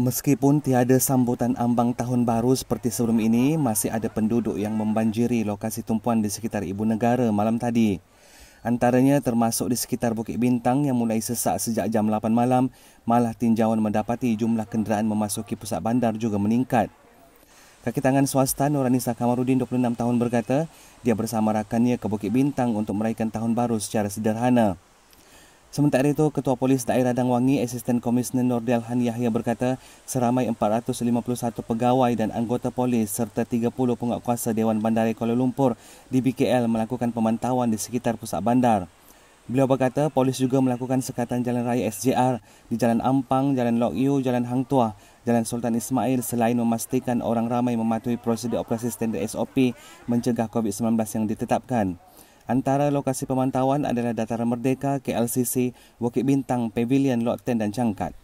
Meskipun tiada sambutan ambang tahun baru seperti sebelum ini, masih ada penduduk yang membanjiri lokasi tumpuan di sekitar Ibu Negara malam tadi. Antaranya termasuk di sekitar Bukit Bintang yang mulai sesak sejak jam 8 malam, malah tinjauan mendapati jumlah kenderaan memasuki pusat bandar juga meningkat. Kaki tangan swasta Nuranisa Kamarudin 26 tahun berkata, dia bersama rakannya ke Bukit Bintang untuk meraihkan tahun baru secara sederhana. Sementara itu, Ketua Polis Daerah Dang Wangi, Asisten Komisner Nordial Han Yahya berkata, seramai 451 pegawai dan anggota polis serta 30 penguatkuasa Dewan Bandar Kuala Lumpur di BKL melakukan pemantauan di sekitar pusat bandar. Beliau berkata, polis juga melakukan sekatan jalan raya SJR di Jalan Ampang, Jalan Lok Yu, Jalan Hang Tua, Jalan Sultan Ismail selain memastikan orang ramai mematuhi prosedur operasi standar SOP mencegah COVID-19 yang ditetapkan. Antara lokasi pemantauan adalah Dataran Merdeka, KLCC, Bukit Bintang, Pavilion, Lot 10 dan Cangkat.